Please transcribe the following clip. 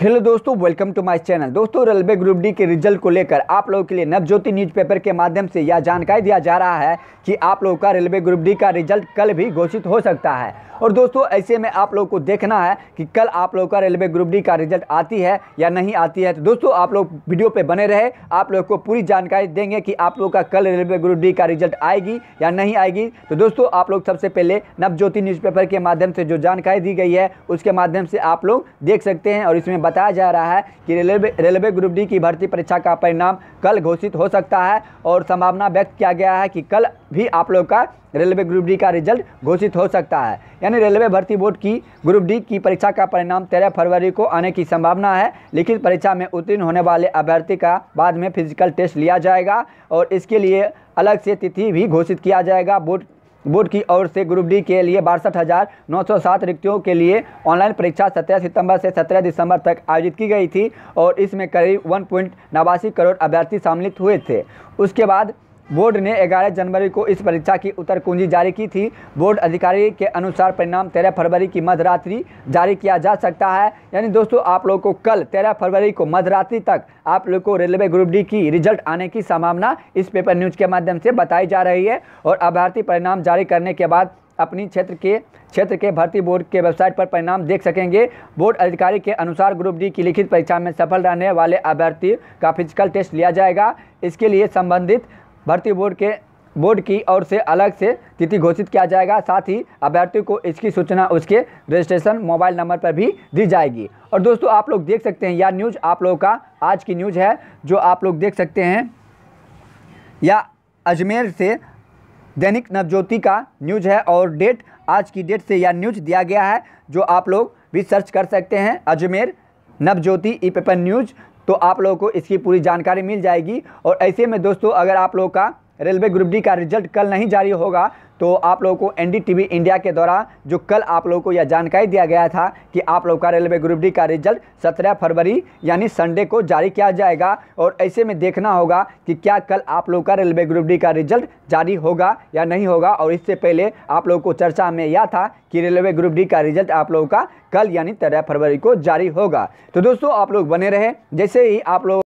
hello दोस्तों welcome to my channel दोस्तों railway group D के रिजल्ट को लेकर आप लोगों के लिए नवज्योति न्यूज़पेपर के माध्यम से यह जानकारी दिया जा रहा है कि आप लोगों का रेलवे ग्रुप डी का रिजल्ट कल भी घोषित हो सकता है और दोस्तों ऐसे में आप लोगों को देखना है कि कल आप लोगों का रेलवे ग्रुप डी का रिजल्ट आती है या नहीं आती है तो दोस्तों आप लोग वीडियो पर बने रहे आप लोग को पूरी जानकारी देंगे कि आप लोग का कल रेलवे ग्रुप डी का रिजल्ट आएगी या नहीं आएगी तो दोस्तों आप लोग सबसे पहले नवज्योति न्यूज़ के माध्यम से जो जानकारी दी गई है उसके माध्यम से आप लोग देख सकते हैं और इसमें बताया जा रहा है कि रेलवे रेलवे ग्रुप डी की भर्ती परीक्षा का परिणाम कल घोषित हो सकता है और संभावना व्यक्त किया गया है कि कल भी आप लोग का रेलवे ग्रुप डी का रिजल्ट घोषित हो सकता है यानी रेलवे भर्ती बोर्ड की ग्रुप डी की परीक्षा का परिणाम तेरह फरवरी को आने की संभावना है लिखित परीक्षा में उत्तीर्ण होने वाले अभ्यर्थी का बाद में फिजिकल टेस्ट लिया जाएगा और इसके लिए अलग से तिथि भी घोषित किया जाएगा बोर्ड बोर्ड की ओर से ग्रुप डी के लिए बासठ हज़ार नौ सौ सात रिक्तियों के लिए ऑनलाइन परीक्षा सत्रह सितंबर से सत्रह दिसंबर तक आयोजित की गई थी और इसमें करीब वन पॉइंट नवासी करोड़ अभ्यर्थी सम्मिलित हुए थे उसके बाद बोर्ड ने 11 जनवरी को इस परीक्षा की उत्तर कुंजी जारी की थी बोर्ड अधिकारी के अनुसार परिणाम 13 फरवरी की मध्यरात्रि जारी किया जा सकता है यानी दोस्तों आप लोगों को कल 13 फरवरी को मध्यरात्रि तक आप लोग को रेलवे ग्रुप डी की रिजल्ट आने की संभावना इस पेपर न्यूज के माध्यम से बताई जा रही है और अभ्यर्थी परिणाम जारी करने के बाद अपनी क्षेत्र के क्षेत्र के भर्ती बोर्ड के वेबसाइट पर परिणाम देख सकेंगे बोर्ड अधिकारी के अनुसार ग्रुप डी की लिखित परीक्षा में सफल रहने वाले अभ्यर्थी का फिजिकल टेस्ट लिया जाएगा इसके लिए संबंधित भर्ती बोर्ड के बोर्ड की ओर से अलग से तिथि घोषित किया जाएगा साथ ही अभ्यर्थी को इसकी सूचना उसके रजिस्ट्रेशन मोबाइल नंबर पर भी दी जाएगी और दोस्तों आप लोग देख सकते हैं यह न्यूज़ आप लोगों का आज की न्यूज़ है जो आप लोग देख सकते हैं या अजमेर से दैनिक नवज्योति का न्यूज़ है और डेट आज की डेट से यह न्यूज़ दिया गया है जो आप लोग भी सर्च कर सकते हैं Ajmer Navjyoti e paper news तो आप लोगों को इसकी पूरी जानकारी मिल जाएगी और ऐसे में दोस्तों अगर आप लोगों का रेलवे ग्रुप डी का रिजल्ट कल नहीं जारी होगा तो आप लोगों को एनडीटीवी इंडिया के द्वारा जो कल आप लोगों को यह जानकारी दिया गया था कि आप लोगों का रेलवे ग्रुप डी का रिजल्ट सत्रह फरवरी यानी संडे को जारी किया जाएगा और ऐसे में देखना होगा कि क्या कल आप लोगों का रेलवे ग्रुप डी का रिजल्ट जारी होगा या नहीं होगा और इससे पहले आप लोगों को चर्चा में यह था कि रेलवे ग्रुप डी का रिजल्ट आप लोगों का कल यानी तेरह फरवरी को जारी होगा तो दोस्तों आप लोग बने रहे जैसे ही आप लोग